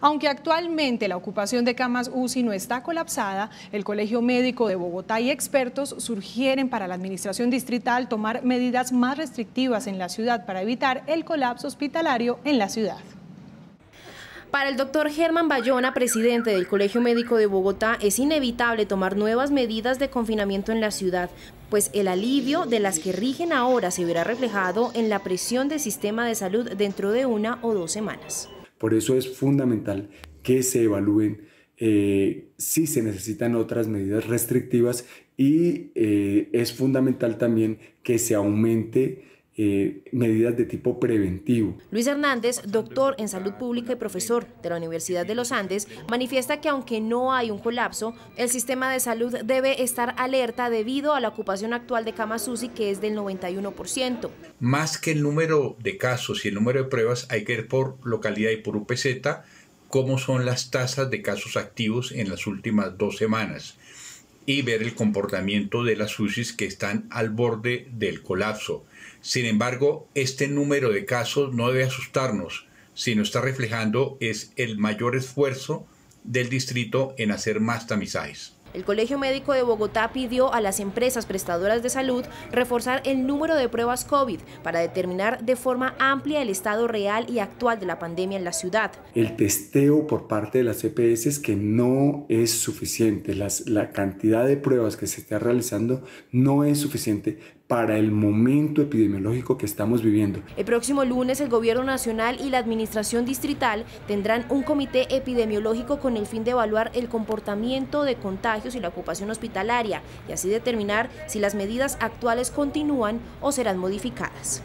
Aunque actualmente la ocupación de camas UCI no está colapsada, el Colegio Médico de Bogotá y expertos sugieren para la Administración Distrital tomar medidas más restrictivas en la ciudad para evitar el colapso hospitalario en la ciudad. Para el doctor Germán Bayona, presidente del Colegio Médico de Bogotá, es inevitable tomar nuevas medidas de confinamiento en la ciudad, pues el alivio de las que rigen ahora se verá reflejado en la presión del sistema de salud dentro de una o dos semanas. Por eso es fundamental que se evalúen eh, si se necesitan otras medidas restrictivas y eh, es fundamental también que se aumente eh, medidas de tipo preventivo. Luis Hernández, doctor en salud pública y profesor de la Universidad de los Andes, manifiesta que aunque no hay un colapso, el sistema de salud debe estar alerta debido a la ocupación actual de camas UCI que es del 91%. Más que el número de casos y el número de pruebas, hay que ver por localidad y por UPZ cómo son las tasas de casos activos en las últimas dos semanas y ver el comportamiento de las UCIs que están al borde del colapso. Sin embargo, este número de casos no debe asustarnos, sino está reflejando es el mayor esfuerzo del distrito en hacer más tamizajes. El Colegio Médico de Bogotá pidió a las empresas prestadoras de salud reforzar el número de pruebas COVID para determinar de forma amplia el estado real y actual de la pandemia en la ciudad. El testeo por parte de las EPS es que no es suficiente. la cantidad de pruebas que se está realizando no es suficiente para el momento epidemiológico que estamos viviendo. El próximo lunes el Gobierno Nacional y la Administración Distrital tendrán un comité epidemiológico con el fin de evaluar el comportamiento de contagios y la ocupación hospitalaria y así determinar si las medidas actuales continúan o serán modificadas.